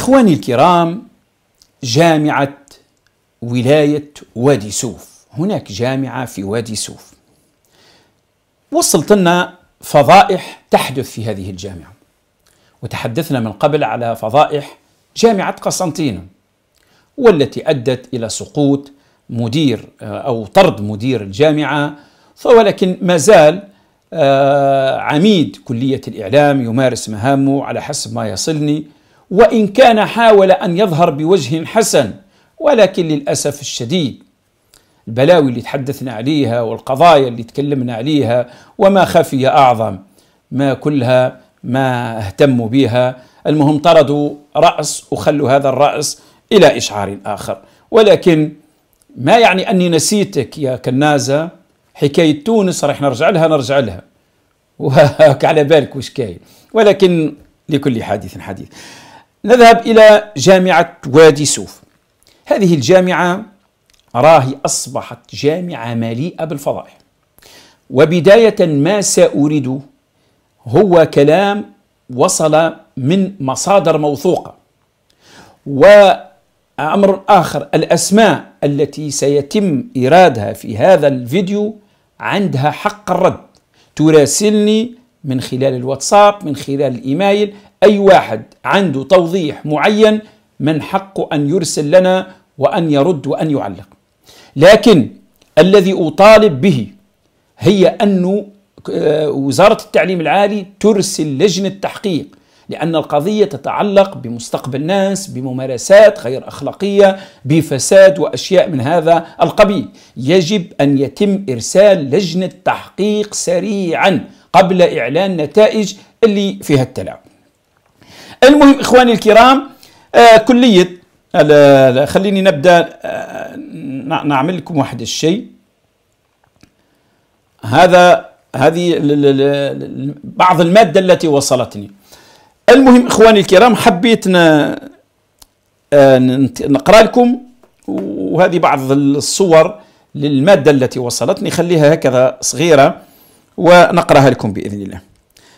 إخواني الكرام جامعة ولاية وادي سوف هناك جامعة في وادي سوف وصلت لنا فضائح تحدث في هذه الجامعة وتحدثنا من قبل على فضائح جامعة قسنطينة والتي أدت إلى سقوط مدير آه، أو طرد مدير الجامعة ولكن ما زال آه، عميد كلية الإعلام يمارس مهامه على حسب ما يصلني وإن كان حاول أن يظهر بوجه حسن ولكن للأسف الشديد البلاوي اللي تحدثنا عليها والقضايا اللي تكلمنا عليها وما خفي أعظم ما كلها ما اهتموا بها المهم طردوا رأس وخلوا هذا الرأس إلى إشعار آخر ولكن ما يعني أني نسيتك يا كنازة حكاية تونس رح نرجع لها نرجع لها وعلى بالك وش كاين ولكن لكل حادث حديث نذهب إلى جامعة وادي سوف هذه الجامعة راهي أصبحت جامعة مليئة بالفضائح وبداية ما سأريد هو كلام وصل من مصادر موثوقة وأمر آخر الأسماء التي سيتم إيرادها في هذا الفيديو عندها حق الرد تراسلني من خلال الواتساب من خلال الإيميل أي واحد عنده توضيح معين من حقه أن يرسل لنا وأن يرد وأن يعلق لكن الذي أطالب به هي أن آه، وزارة التعليم العالي ترسل لجنة تحقيق لأن القضية تتعلق بمستقبل الناس بممارسات غير أخلاقية بفساد وأشياء من هذا القبيل يجب أن يتم إرسال لجنة تحقيق سريعا قبل إعلان نتائج اللي فيها التلاعب المهم إخواني الكرام آه كلية آه، خليني نبدأ آه نعمل لكم واحد الشيء هذا هذه بعض المادة التي وصلتني المهم إخواني الكرام حبيت آه، نقرأ لكم وهذه بعض الصور للمادة التي وصلتني خليها هكذا صغيرة ونقرأها لكم بإذن الله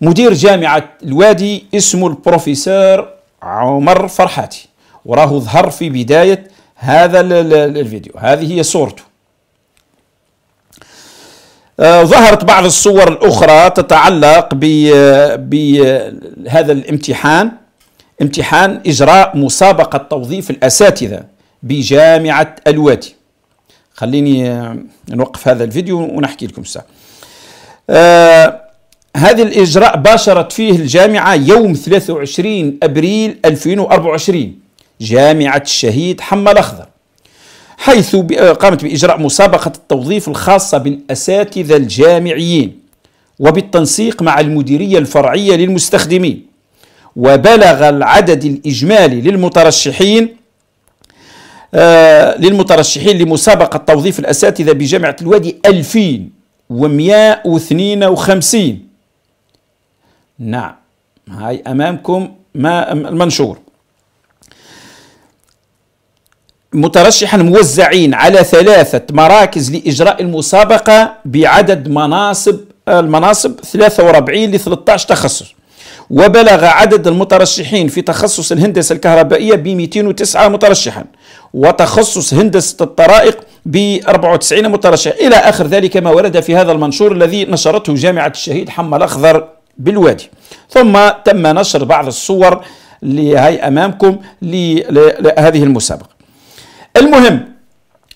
مدير جامعة الوادي اسمه البروفيسور عمر فرحاتي وراه ظهر في بداية هذا الفيديو هذه هي صورته آه، ظهرت بعض الصور الأخرى تتعلق بهذا الامتحان امتحان إجراء مسابقة توظيف الأساتذة بجامعة الوادي خليني آه، نوقف هذا الفيديو ونحكي لكم ساعة آه، هذا الإجراء باشرت فيه الجامعة يوم 23 أبريل 2024 جامعة الشهيد حمى الأخضر حيث قامت بإجراء مسابقة التوظيف الخاصة بالأساتذة الجامعيين وبالتنسيق مع المديرية الفرعية للمستخدمين وبلغ العدد الإجمالي للمترشحين آه، للمترشحين لمسابقة توظيف الأساتذة بجامعة الوادي 2152 نعم هاي أمامكم ما المنشور مترشحا موزعين على ثلاثة مراكز لإجراء المسابقة بعدد مناصب المناصب 43 ل 13 تخصص وبلغ عدد المترشحين في تخصص الهندسة الكهربائية ب 209 مترشحا وتخصص هندسة الطرائق ب 94 مترشح إلى آخر ذلك ما ورد في هذا المنشور الذي نشرته جامعة الشهيد حمى الأخضر بالوادي ثم تم نشر بعض الصور لهي أمامكم لهذه المسابقة المهم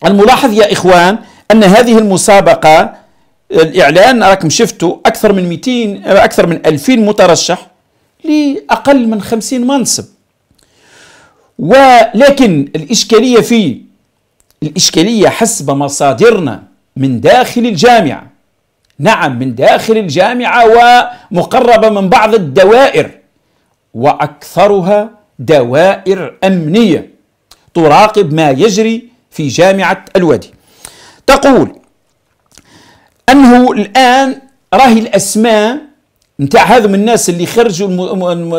الملاحظ يا إخوان أن هذه المسابقة الإعلان راكم شفتوا أكثر من 200 أكثر من 2000 مترشح لأقل من 50 منصب ولكن الإشكالية في الإشكالية حسب مصادرنا من داخل الجامعة نعم من داخل الجامعة ومقربة من بعض الدوائر وأكثرها دوائر أمنية تراقب ما يجري في جامعة الوادي تقول أنه الآن راهي الأسماء نتاع هذم الناس اللي خرجوا الم... الم...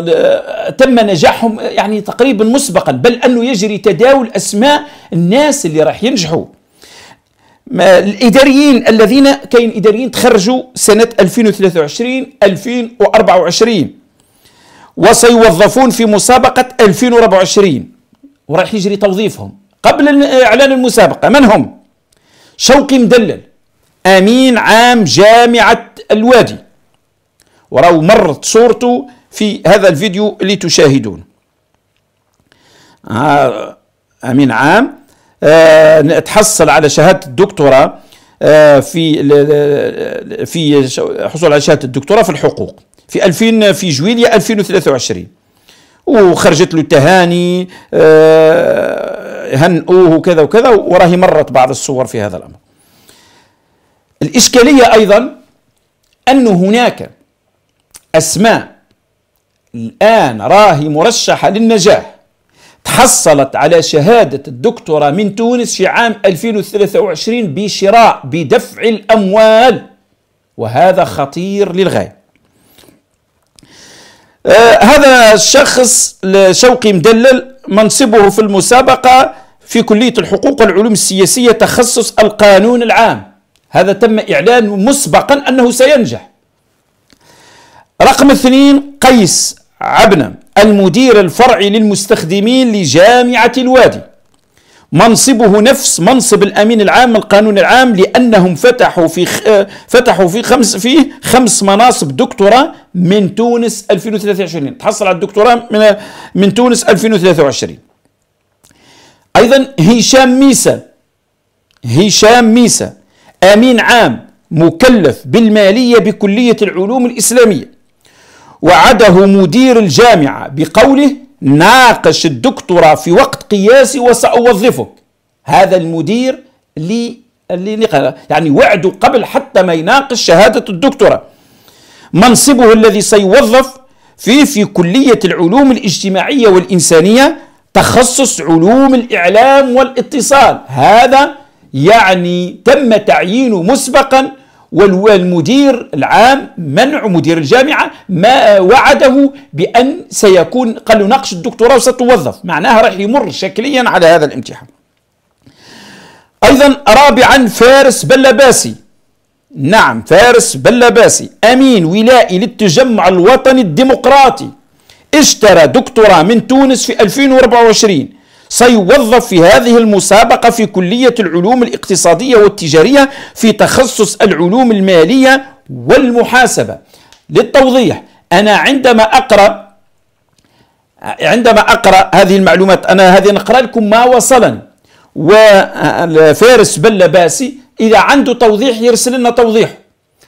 تم نجاحهم يعني تقريبا مسبقا بل انه يجري تداول اسماء الناس اللي راح ينجحوا الاداريين الذين كاين اداريين تخرجوا سنه 2023 2024 وسيوظفون في مسابقه 2024 وراح يجري توظيفهم قبل اعلان المسابقه من هم شوقي مدلل امين عام جامعه الوادي وراو مرت صورته في هذا الفيديو اللي تشاهدون آه، امين عام آه، تحصل على شهاده الدكتوراه آه، في آه، في حصول على شهاده الدكتوراه في الحقوق في 2000 في جويليا 2023 وخرجت له التهاني هنئوه وكذا وكذا وراهي مرت بعض الصور في هذا الامر الاشكاليه ايضا ان هناك اسماء الان راهي مرشحه للنجاح تحصلت على شهادة الدكتوراه من تونس في عام 2023 بشراء بدفع الأموال وهذا خطير للغاية آه هذا الشخص شوقي مدلل منصبه في المسابقة في كلية الحقوق والعلوم السياسية تخصص القانون العام هذا تم إعلان مسبقا أنه سينجح رقم اثنين قيس عبنا المدير الفرعي للمستخدمين لجامعة الوادي منصبه نفس منصب الأمين العام القانون العام لأنهم فتحوا في فتحوا في خمس في خمس مناصب دكتوراه من تونس 2023 تحصل على الدكتوراه من من تونس 2023 أيضا هشام ميسا هشام ميسا أمين عام مكلف بالمالية بكلية العلوم الإسلامية وعده مدير الجامعة بقوله ناقش الدكتوراه في وقت قياسي وسأوظفك هذا المدير لي اللي يعني وعده قبل حتى ما يناقش شهادة الدكتوراه منصبه الذي سيوظف فيه في كلية العلوم الاجتماعية والإنسانية تخصص علوم الإعلام والاتصال هذا يعني تم تعيينه مسبقاً والمدير العام منع مدير الجامعة ما وعده بأن سيكون قال له ناقش الدكتوراه وستوظف معناها راح يمر شكليا على هذا الامتحان أيضا رابعا فارس بلباسي نعم فارس بلباسي أمين ولائي للتجمع الوطني الديمقراطي اشترى دكتوراه من تونس في 2024 سيوظف في هذه المسابقة في كلية العلوم الاقتصادية والتجارية في تخصص العلوم المالية والمحاسبة للتوضيح أنا عندما أقرأ عندما أقرأ هذه المعلومات أنا هذه نقرأ لكم ما وصلني وفارس بلباسي إذا عنده توضيح يرسل لنا توضيح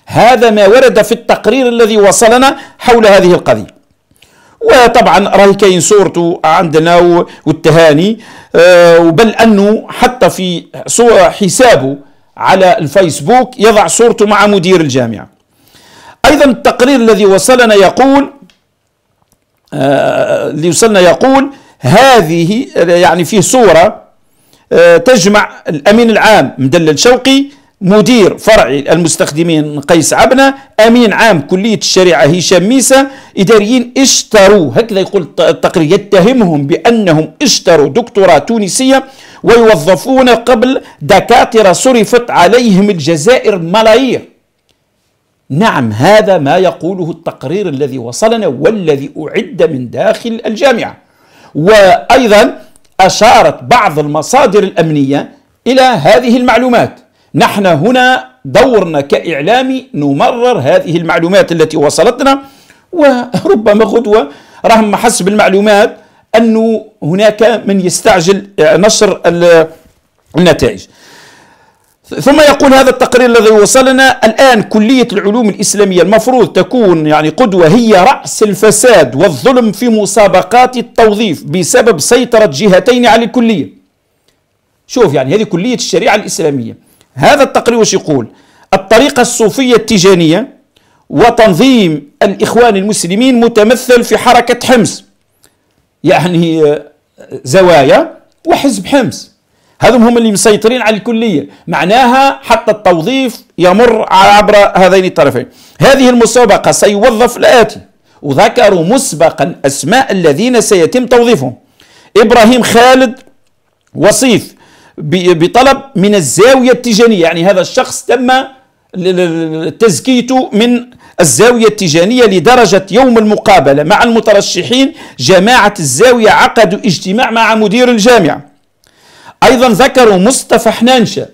هذا ما ورد في التقرير الذي وصلنا حول هذه القضية وطبعا راهي كاين صورته عندنا والتهاني آه، وبل انه حتى في حسابه على الفيسبوك يضع صورته مع مدير الجامعه ايضا التقرير الذي وصلنا يقول آه، اللي وصلنا يقول هذه يعني فيه صوره آه، تجمع الامين العام مدلل شوقي مدير فرعي المستخدمين قيس عبنة أمين عام كلية الشريعة هشام ميسا إداريين اشتروا هكذا يقول التقرير يتهمهم بأنهم اشتروا دكتوراه تونسية ويوظفون قبل دكاترة صرفت عليهم الجزائر ملايير نعم هذا ما يقوله التقرير الذي وصلنا والذي أعد من داخل الجامعة وأيضا أشارت بعض المصادر الأمنية إلى هذه المعلومات نحن هنا دورنا كإعلامي نمرر هذه المعلومات التي وصلتنا وربما غدوة راهم حسب المعلومات أنه هناك من يستعجل آه، نشر النتائج ثم يقول هذا التقرير الذي وصلنا الآن كلية العلوم الإسلامية المفروض تكون يعني قدوة هي رأس الفساد والظلم في مسابقات التوظيف بسبب سيطرة جهتين على الكلية شوف يعني هذه كلية الشريعة الإسلامية هذا التقرير وش يقول الطريقة الصوفية التيجانية وتنظيم الإخوان المسلمين متمثل في حركة حمص يعني آه، زوايا وحزب حمص هذم هم اللي مسيطرين على الكلية معناها حتى التوظيف يمر عبر هذين الطرفين هذه المسابقة سيوظف الآتي وذكروا مسبقا أسماء الذين سيتم توظيفهم إبراهيم خالد وصيف بطلب من الزاوية التجانية يعني هذا الشخص تم تزكيته من الزاوية التجانية لدرجة يوم المقابلة مع المترشحين جماعة الزاوية عقدوا اجتماع مع مدير الجامعة أيضا ذكروا مصطفى حنانشة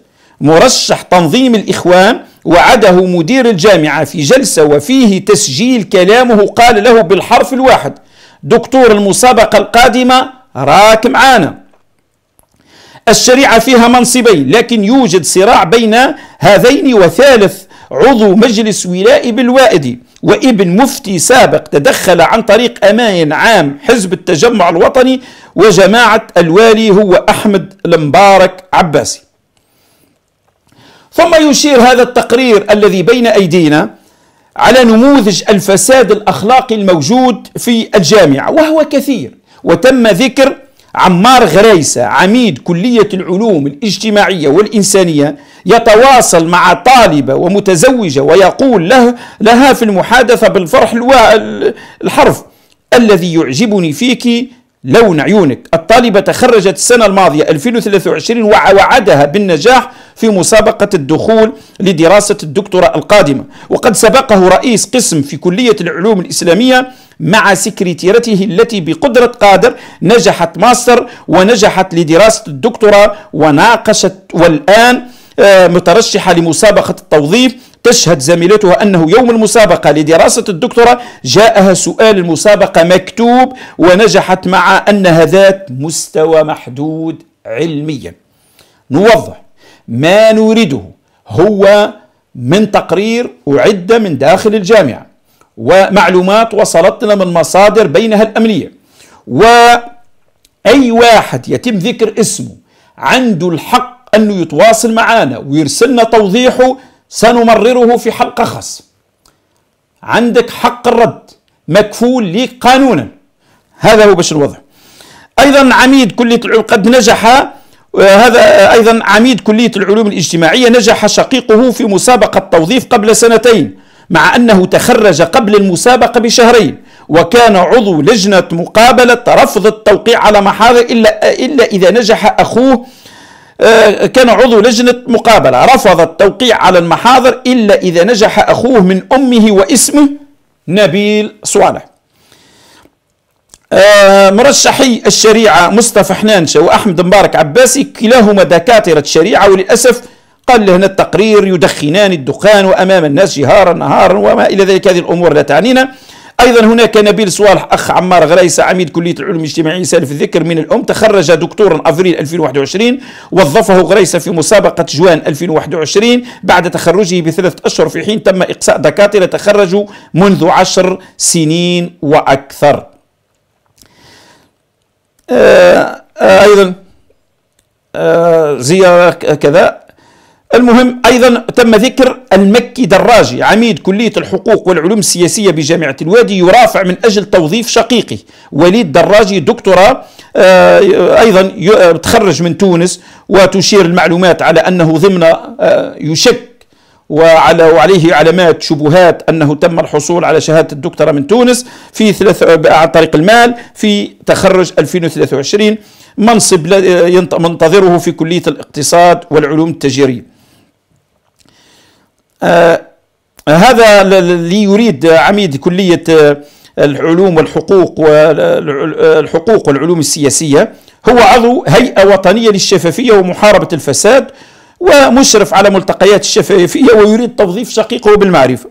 مرشح تنظيم الإخوان وعده مدير الجامعة في جلسة وفيه تسجيل كلامه قال له بالحرف الواحد دكتور المسابقة القادمة راك معانا الشريعة فيها منصبين لكن يوجد صراع بين هذين وثالث عضو مجلس ولاء بالوائدي وابن مفتي سابق تدخل عن طريق أمان عام حزب التجمع الوطني وجماعة الوالي هو أحمد المبارك عباسي ثم يشير هذا التقرير الذي بين أيدينا على نموذج الفساد الأخلاقي الموجود في الجامعة وهو كثير وتم ذكر عمار غريسة عميد كلية العلوم الاجتماعية والإنسانية يتواصل مع طالبة ومتزوجة ويقول له لها في المحادثة بالفرح الحرف الذي يعجبني فيك لون عيونك الطالبة تخرجت السنة الماضية 2023 ووعدها بالنجاح في مسابقة الدخول لدراسة الدكتوراه القادمة وقد سبقه رئيس قسم في كلية العلوم الإسلامية مع سكرتيرته التي بقدرة قادر نجحت ماستر ونجحت لدراسة الدكتوراه وناقشت والآن آه، مترشحة لمسابقة التوظيف تشهد زميلتها أنه يوم المسابقة لدراسة الدكتوراه جاءها سؤال المسابقة مكتوب ونجحت مع أنها ذات مستوى محدود علميا نوضح ما نريده هو من تقرير أعد من داخل الجامعة ومعلومات وصلتنا من مصادر بينها الأمنية وأي واحد يتم ذكر اسمه عنده الحق أنه يتواصل معنا ويرسلنا توضيحه سنمرره في حلقة خاصة عندك حق الرد مكفول ليك قانونا هذا هو باش الوضع أيضا عميد كلية العلوم قد نجح آه، هذا آه، أيضا عميد كلية العلوم الاجتماعية نجح شقيقه في مسابقة توظيف قبل سنتين مع أنه تخرج قبل المسابقة بشهرين وكان عضو لجنة مقابلة رفض التوقيع على محاضر إلا, إلا إذا نجح أخوه آه، كان عضو لجنة مقابلة رفض التوقيع على المحاضر إلا إذا نجح أخوه من أمه واسمه نبيل صوالح آه، مرشحي الشريعة مصطفى حنانشة وأحمد مبارك عباسي كلاهما دكاترة شريعة وللأسف قال لهنا التقرير يدخنان الدخان وامام الناس جهارا نهارا وما إلى ذلك هذه الأمور لا تعنينا ايضا هناك نبيل صوالح اخ عمار غريسه عميد كليه العلوم الاجتماعيه سالف الذكر من الام تخرج دكتورا افريل 2021 وظفه غريسه في مسابقه جوان 2021 بعد تخرجه بثلاثه اشهر في حين تم اقصاء دكاتره تخرجوا منذ عشر سنين واكثر. آه، آه، ايضا آه، زياره كذا المهم أيضا تم ذكر المكي دراجي عميد كلية الحقوق والعلوم السياسية بجامعة الوادي يرافع من أجل توظيف شقيقه وليد دراجي دكتوراه أيضا آه، تخرج من تونس وتشير المعلومات على أنه ضمن آه، يشك وعلى وعليه علامات شبهات انه تم الحصول على شهاده الدكتوراه من تونس في ثلاث آه، عن طريق المال في تخرج 2023 منصب منتظره في كليه الاقتصاد والعلوم التجاريه. آه، هذا اللي يريد عميد كلية آه، العلوم والحقوق والحقوق والعلوم السياسية هو عضو هيئة وطنية للشفافية ومحاربة الفساد ومشرف على ملتقيات الشفافية ويريد توظيف شقيقه بالمعرفة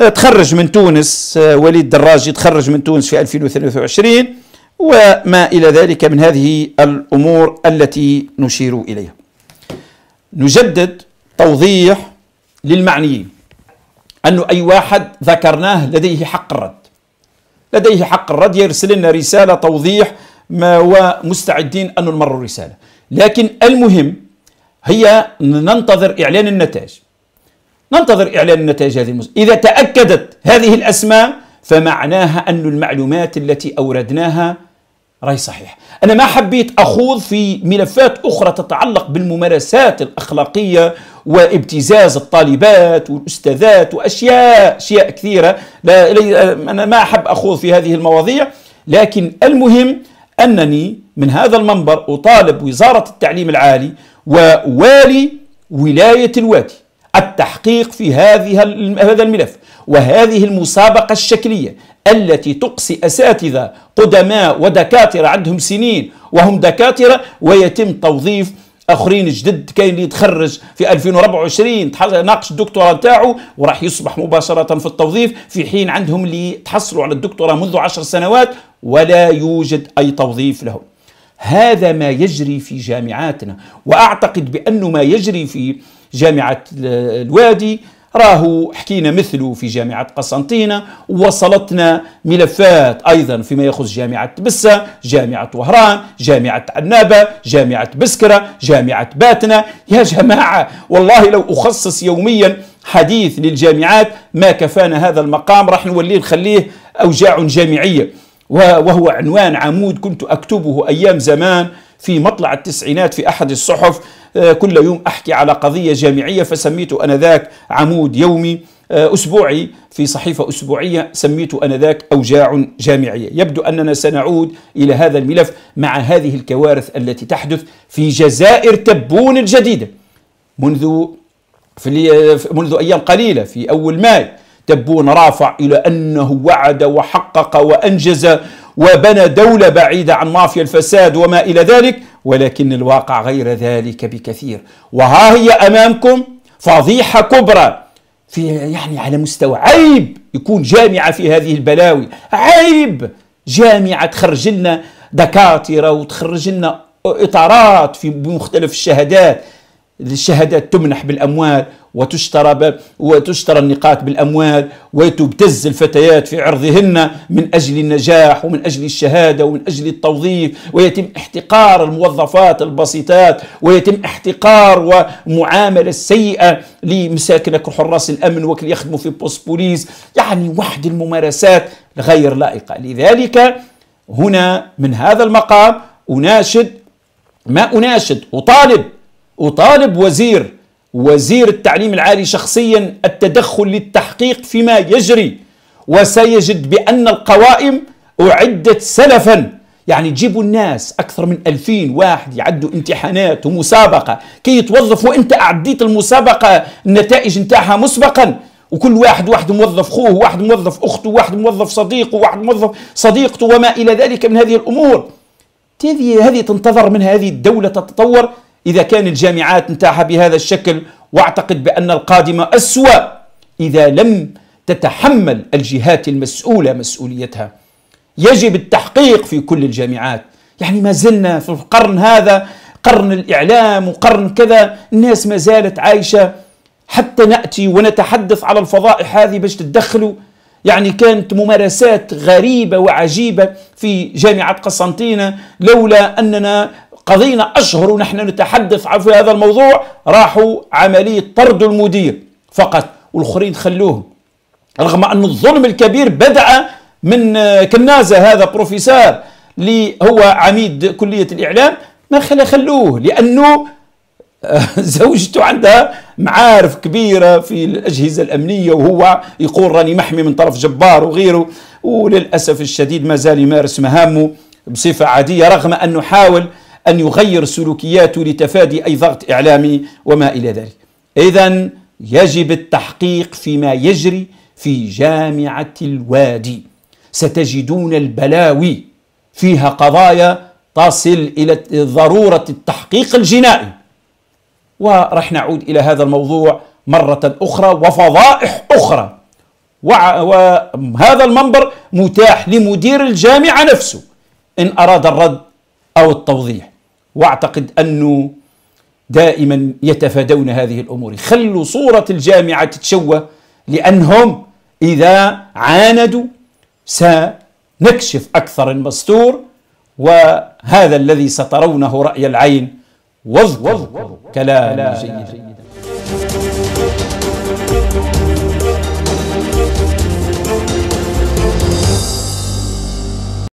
آه، تخرج من تونس وليد دراجي تخرج من تونس في 2023 وما إلى ذلك من هذه الأمور التي نشير إليها نجدد توضيح للمعنيين أنه أي واحد ذكرناه لديه حق الرد لديه حق الرد يرسل لنا رسالة توضيح ما ومستعدين أن نمر الرسالة لكن المهم هي ننتظر إعلان النتائج ننتظر إعلان النتائج هذه المس... إذا تأكدت هذه الأسماء فمعناها أن المعلومات التي أوردناها راي صحيح أنا ما حبيت أخوض في ملفات أخرى تتعلق بالممارسات الأخلاقية وابتزاز الطالبات والأستاذات وأشياء أشياء كثيرة لا أنا ما أحب أخوض في هذه المواضيع لكن المهم أنني من هذا المنبر أطالب وزارة التعليم العالي ووالي ولاية الوادي التحقيق في هذه هذا الملف وهذه المسابقة الشكلية التي تقصي أساتذة قدماء ودكاترة عندهم سنين وهم دكاترة ويتم توظيف اخرين جدد كاين اللي تخرج في 2024 ناقش الدكتوراه نتاعو وراح يصبح مباشره في التوظيف في حين عندهم اللي تحصلوا على الدكتوراه منذ عشر سنوات ولا يوجد اي توظيف لهم هذا ما يجري في جامعاتنا واعتقد بانه ما يجري في جامعه الوادي راهو حكينا مثله في جامعة قسنطينة ووصلتنا ملفات أيضا فيما يخص جامعة بسة جامعة وهران جامعة عنابة جامعة بسكرة جامعة باتنا يا جماعة والله لو أخصص يوميا حديث للجامعات ما كفانا هذا المقام راح نوليه نخليه أوجاع جامعية وهو عنوان عمود كنت أكتبه أيام زمان في مطلع التسعينات في أحد الصحف آه، كل يوم أحكي على قضية جامعية أنا أنذاك عمود يومي آه، أسبوعي في صحيفة أسبوعية أنا أنذاك أوجاع جامعية يبدو أننا سنعود إلى هذا الملف مع هذه الكوارث التي تحدث في جزائر تبون الجديدة منذ في منذ أيام قليلة في أول ماي تبون رافع إلى أنه وعد وحقق وأنجز وبنى دولة بعيدة عن مافيا الفساد وما إلى ذلك ولكن الواقع غير ذلك بكثير وها هي أمامكم فضيحة كبرى في يعني على مستوى عيب يكون جامعة في هذه البلاوي عيب جامعة تخرج لنا دكاترة وتخرج لنا إطارات في مختلف الشهادات الشهادات تمنح بالأموال وتشترى وتشترى النقاط بالأموال وتبتز الفتيات في عرضهن من أجل النجاح ومن أجل الشهادة ومن أجل التوظيف ويتم احتقار الموظفات البسيطات ويتم احتقار ومعاملة سيئة لمساكن حراس الأمن وكل يخدموا في بوست بوليس يعني واحد الممارسات غير لائقة لذلك هنا من هذا المقام أناشد ما أناشد أطالب أطالب وزير وزير التعليم العالي شخصيا التدخل للتحقيق فيما يجري وسيجد بأن القوائم أعدت سلفا يعني جيبوا الناس أكثر من ألفين واحد يعدوا امتحانات ومسابقة كي يتوظف وإنت أعديت المسابقة النتائج نتاعها مسبقا وكل واحد واحد موظف خوه واحد موظف أخته واحد موظف صديقه واحد موظف صديقته وما إلى ذلك من هذه الأمور هذه هذه تنتظر من هذه الدولة تتطور إذا كان الجامعات نتاعها بهذا الشكل واعتقد بأن القادمة أسوأ إذا لم تتحمل الجهات المسؤولة مسؤوليتها يجب التحقيق في كل الجامعات يعني ما زلنا في القرن هذا قرن الإعلام وقرن كذا الناس ما زالت عايشة حتى نأتي ونتحدث على الفضائح هذه باش تتدخلوا يعني كانت ممارسات غريبة وعجيبة في جامعة قسنطينة لولا أننا قضينا أشهر ونحن نتحدث في هذا الموضوع راحوا عملية طرد المدير فقط والآخرين خلوهم رغم أن الظلم الكبير بدأ من آه، كنازة هذا بروفيسور اللي هو عميد كلية الإعلام ما خلى خلوه لأنه آه، زوجته عندها معارف كبيرة في الأجهزة الأمنية وهو يقول راني محمي من طرف جبار وغيره وللأسف الشديد ما زال يمارس مهامه بصفة عادية رغم أنه حاول أن يغير سلوكياته لتفادي أي ضغط إعلامي وما إلى ذلك إذا يجب التحقيق فيما يجري في جامعة الوادي ستجدون البلاوي فيها قضايا تصل إلى ضرورة التحقيق الجنائي ورح نعود إلى هذا الموضوع مرة أخرى وفضائح أخرى وهذا المنبر متاح لمدير الجامعة نفسه إن أراد الرد أو التوضيح واعتقد انه دائما يتفادون هذه الامور خلوا صوره الجامعه تتشوه لانهم اذا عاندوا سنكشف اكثر المستور وهذا الذي سترونه راي العين واذكر كلام جيد